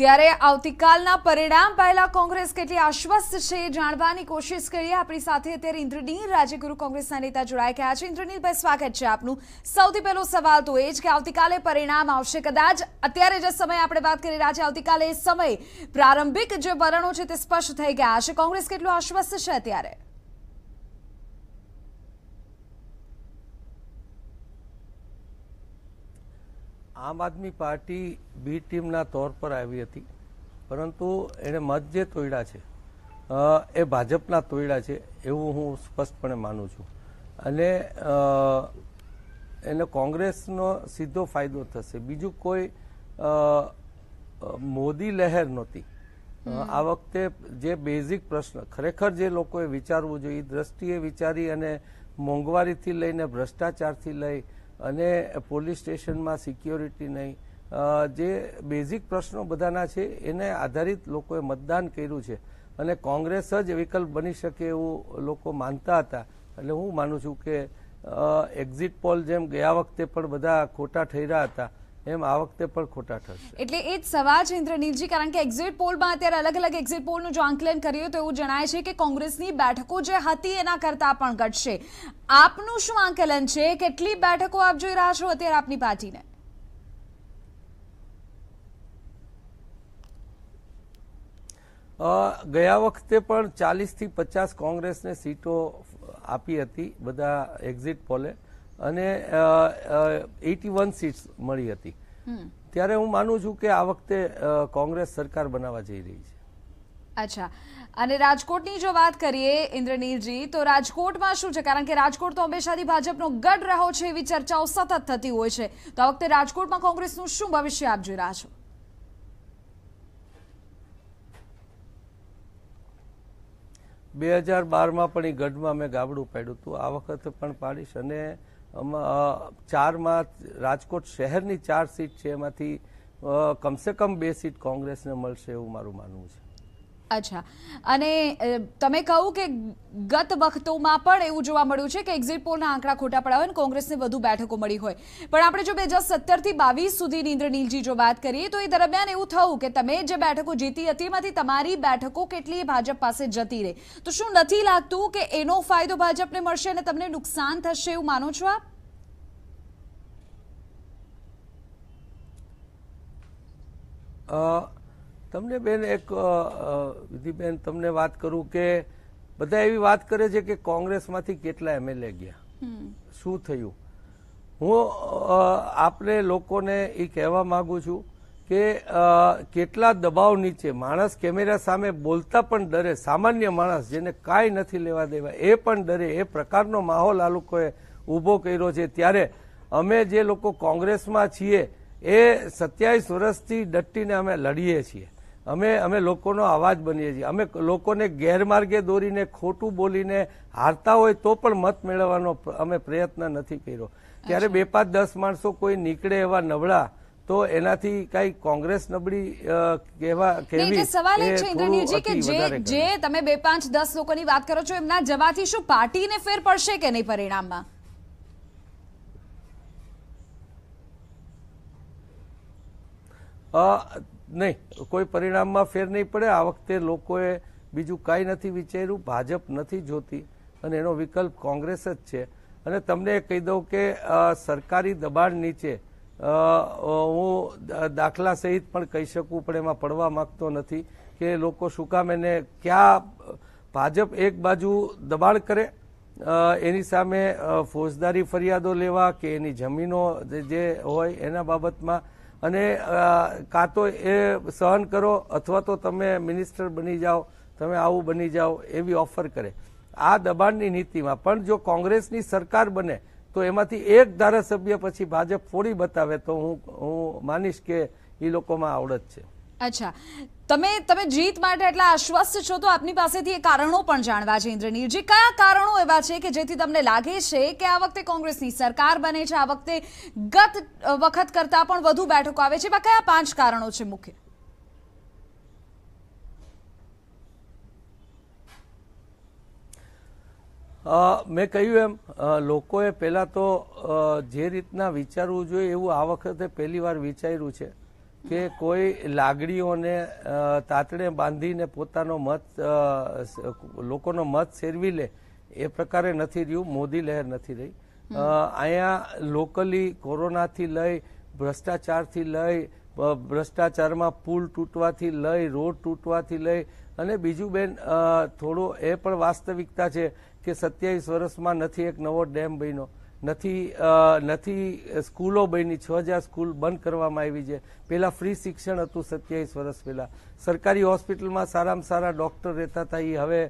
ત્યારે આવતીકાલના પરિણામ પહેલા કોંગ્રેસ કેટલી આશ્વસ્ત છે એ જાણવાની કોશિશ કરીએ આપણી સાથે અત્યારે ઇન્દ્રનીલ રાજ્યગુરુ કોંગ્રેસના નેતા જોડાઈ ગયા છે ઇન્દ્રનીલભાઈ સ્વાગત છે આપનું સૌથી પહેલો સવાલ તો એ જ કે આવતીકાલે પરિણામ આવશે કદાચ અત્યારે જે સમય આપણે વાત કરી રહ્યા છે આવતીકાલે એ સમય પ્રારંભિક જે વલણો છે તે સ્પષ્ટ થઈ ગયા છે કોંગ્રેસ કેટલું આશ્વસ્ત છે અત્યારે આમ આદમી પાર્ટી બી ટીમના તોર પર આવી હતી પરંતુ એણે મત જે તોડ્યા છે એ ભાજપના તોડ્યા છે એવું હું સ્પષ્ટપણે માનું છું અને એને કોંગ્રેસનો સીધો ફાયદો થશે બીજું કોઈ મોદી લહેર નહોતી આ વખતે જે બેઝિક પ્રશ્ન ખરેખર જે લોકોએ વિચારવું જોઈએ એ દ્રષ્ટિએ વિચારી અને મોંઘવારીથી લઈને ભ્રષ્ટાચારથી લઈ અને પોલીસ સ્ટેશનમાં સિક્યોરિટી નહીં જે બેઝિક પ્રશ્નો બધાના છે એને આધારિત લોકોએ મતદાન કર્યું છે અને કોંગ્રેસ જ વિકલ્પ બની શકે એવું લોકો માનતા હતા એટલે હું માનું છું કે એક્ઝિટ પોલ જેમ ગયા વખતે પણ બધા ખોટા થઈ રહ્યા હતા એમ આ વખતે પણ ખોટા થશે એટલે એ જ સવાલ છે ઇન્દ્રનીલજી કારણ કે એક્ઝિટ પોલમાં અત્યારે અલગ અલગ એક્ઝિટ પોલનું જો આંકલન કર્યું તો એવું જણાય છે કે કોંગ્રેસની બેઠકો જે હતી એના કરતા પણ ઘટશે આપનું શું આંકલન છે કેટલી બેઠકો આપ જોઈ રહ્યા છો અત્યારે આપની પાર્ટીને ગયા વખતે પણ ચાલીસથી પચાસ કોંગ્રેસને સીટો આપી હતી બધા એક્ઝિટ પોલે અને એટી વન સીટ્સ મળી હતી ત્યારે હું માનું છું કે આ વખતે કોંગ્રેસ સરકાર બનાવવા જઈ રહી છે અચ્છા અને રાજકોટની જો વાત કરીએ ઇન્દ્રનીલજી તો રાજકોટમાં શું છે કારણ કે રાજકોટ તો હંમેશાથી ભાજપનો ગઢ રહ્યો છે એવી ચર્ચાઓ સતત થતી હોય છે તો આ વખતે રાજકોટમાં કોંગ્રેસનું શું ભવિષ્ય આપ જોઈ રહ્યા છો બે હજાર બારમાં પણ એ ગઢમાં મેં ગાબડું પાડ્યું હતું આ વખતે પણ પાડીશ અને ચારમાં રાજકોટ શહેરની ચાર સીટ છે એમાંથી કમસે કમ બે સીટ કોંગ્રેસને મળશે એવું મારું માનવું છે અચ્છા અને તમે કહું કે ગત વખતોમાં પણ એવું જોવા મળ્યું છે કે એક્ઝિટ પોલના આંકડા ખોટા પડ્યા હોય અને કોંગ્રેસને વધુ બેઠકો મળી હોય પણ આપણે જો બે હજાર સત્તરથી બાવીસ સુધીની ઇન્દ્રનીલજી જો વાત કરીએ તો એ દરમિયાન એવું થયું કે તમે જે બેઠકો જીતી હતી એમાંથી તમારી બેઠકો કેટલી ભાજપ પાસે જતી રહી તો શું નથી લાગતું કે એનો ફાયદો ભાજપને મળશે અને તમને નુકસાન થશે એવું માનો છો આપ અ તમને બેન એક વિધિબેન તમને વાત કરું કે બધા એવી વાત કરે છે કે કોંગ્રેસમાંથી કેટલા એમએલએ ગયા શું થયું હું આપણે લોકોને એ કહેવા માગું છું કે કેટલા દબાવ નીચે માણસ કેમેરા સામે બોલતા પણ ડરે સામાન્ય માણસ જેને કાંઈ નથી લેવા દેવા એ પણ ડરે એ પ્રકારનો માહોલ આ લોકોએ ઊભો કર્યો છે ત્યારે અમે જે લોકો કોંગ્રેસમાં છીએ એ સત્યાવીસ વર્ષથી ડટ્ટીને અમે લડીએ છીએ અમે અમે લોકોનો અવાજ બનીએ છીએ અમે લોકોને ગેરમાર્ગે દોરીને ખોટું બોલીને હારતા હોય તો પણ મત મેળવવાનો અમે પ્રયત્ન નથી કર્યો ત્યારે બે પાંચ દસ માણસો કોઈ નીકળે એવા નબળા તો એનાથી કઈ કોંગ્રેસ નબળી કહેવા કેવી સવાલ એ છે ઇન્દ્રનીજી કે જે જે તમે બે પાંચ દસ લોકોની વાત કરો છો એમના જવાથી શું પાર્ટીને ફેર પડશે કે નહીં પરિણામમાં અ નહીં કોઈ પરિણામમાં ફેર નહીં પડે આ વખતે લોકોએ બીજું કાંઈ નથી વિચાર્યું ભાજપ નથી જોતી અને એનો વિકલ્પ કોંગ્રેસ જ છે અને તમને કહી દઉં કે સરકારી દબાણ નીચે હું દાખલા સહિત પણ કહી શકું પણ એમાં પડવા માંગતો નથી કે લોકો શું કામ એને ક્યાં ભાજપ એક બાજુ દબાણ કરે એની સામે ફોજદારી ફરિયાદો લેવા કે એની જમીનો જે હોય એના બાબતમાં અને કાં તો એ સહન કરો અથવા તો તમે મિનિસ્ટર બની જાઓ તમે આવું બની જાઓ એવી ઓફર કરે આ દબાણની નીતિમાં પણ જો કોંગ્રેસની સરકાર બને તો એમાંથી એક ધારાસભ્ય પછી ભાજપ ફોડી બતાવે તો હું હું માનીશ કે એ લોકોમાં આવડત છે અચ્છા તમે તમે જીત માટે એટલા આશ્વસ્ત છો તો આપની પાસેથી એ કારણો પણ જાણવા છે ઇન્દ્રનીલજી કયા કારણો એવા છે કે જેથી તમને લાગે છે કે આ વખતે કોંગ્રેસની સરકાર બને છે આ વખતે ગત વખત કરતાં પણ વધુ બેઠકો આવે છે એવા કયા પાંચ કારણો છે મુખ્ય મેં કહ્યું એમ લોકોએ પહેલાં તો જે રીતના વિચારવું જોઈએ એવું આ વખતે પહેલીવાર વિચાર્યું છે કે કોઈ લાગણીઓને તાતણે બાંધીને પોતાનો મત લોકોનો મત શેરવી લે એ પ્રકારે નથી રહ્યું મોદી લહેર નથી રહી અહીંયા લોકલી કોરોનાથી લઈ ભ્રષ્ટાચારથી લઈ ભ્રષ્ટાચારમાં પુલ તૂટવાથી લઈ રોડ તૂટવાથી લઈ અને બીજું બેન થોડો એ પણ વાસ્તવિકતા છે કે સત્યાવીસ વર્ષમાં નથી એક નવો ડેમ બન્યો નથી નથી સ્કૂલો બની છ હજાર સ્કૂલ બંધ કરવામાં આવી છે પહેલાં ફ્રી શિક્ષણ હતું સત્યાવીસ વર્ષ પહેલાં સરકારી હોસ્પિટલમાં સારામાં સારા ડૉક્ટર રહેતા હતા એ હવે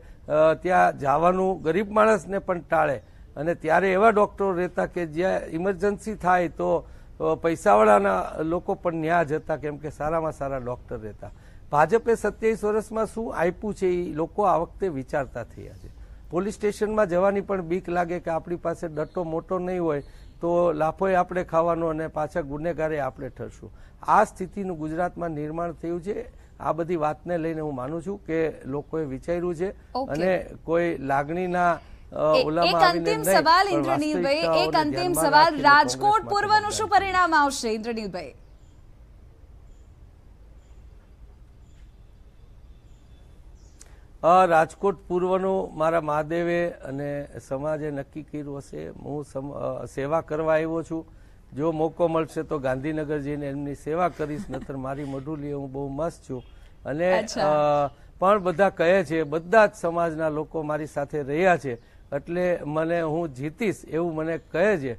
ત્યાં જવાનું ગરીબ માણસને પણ ટાળે અને ત્યારે એવા ડૉક્ટરો રહેતા કે જ્યાં ઇમરજન્સી થાય તો પૈસાવાળાના લોકો પણ ન્યા જતા કેમ કે સારામાં સારા ડૉક્ટર રહેતા ભાજપે સત્યાવીસ વર્ષમાં શું આપ્યું છે એ લોકો આ વખતે વિચારતા થયા છે પોલીસ સ્ટેશનમાં જવાની પણ બીક લાગે કે આપણી પાસે ડટ્ટો મોટો નહીં હોય તો લાફોએ આપણે ખાવાનો અને પાછા ગુનેગારે આપણે ઠરશું આ સ્થિતિનું ગુજરાતમાં નિર્માણ થયું છે આ બધી વાતને લઈને હું માનું છું કે લોકોએ વિચાર્યું છે અને કોઈ લાગણીના એક અંતિમ સવાલ ઇન્દ્રનીલભાઈ એક અંતિમ સવાલ રાજકોટ પૂર્વનું શું પરિણામ આવશે ઇન્દ્રનીલભાઈ રાજકોટ પૂર્વનું મારા મહાદેવે અને સમાજે નક્કી કર્યું હશે હું સેવા કરવા આવ્યો છું જો મોકો મળશે તો ગાંધીનગર જઈને એમની સેવા કરીશ નતર મારી મઢુલી હું બહુ મસ્ત છું અને પણ બધા કહે છે બધા જ સમાજના લોકો મારી સાથે રહ્યા છે એટલે મને હું જીતીશ એવું મને કહે છે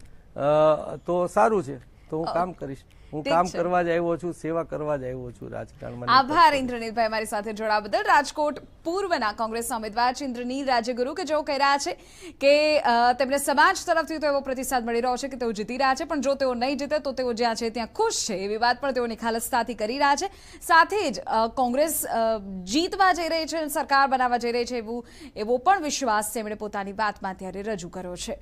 તો સારું છે તો હું કામ કરીશ હું કામ કરવા જ આવ્યો છું સેવા કરવા જ આવ્યો છું રાજકારણમાં આભાર ઇન્દ્રનીલભાઈ મારી સાથે જોડાવા બદલ રાજકોટ પૂર્વના કોંગ્રેસના ઉમેદવાર ઇન્દ્રનીલ રાજ્યગુરુ કે જેઓ કહી રહ્યા છે કે તેમને સમાજ તરફથી તો એવો પ્રતિસાદ મળી રહ્યો છે કે તેઓ જીતી રહ્યા છે પણ જો તેઓ નહીં જીતે તો તેઓ જ્યાં છે ત્યાં ખુશ છે એવી વાત પણ તેઓ નિખાલસતાથી કરી રહ્યા છે સાથે જ કોંગ્રેસ જીતવા જઈ રહી છે સરકાર બનાવવા જઈ રહી છે એવું એવો પણ વિશ્વાસ તેમણે પોતાની વાતમાં ત્યારે રજૂ કર્યો છે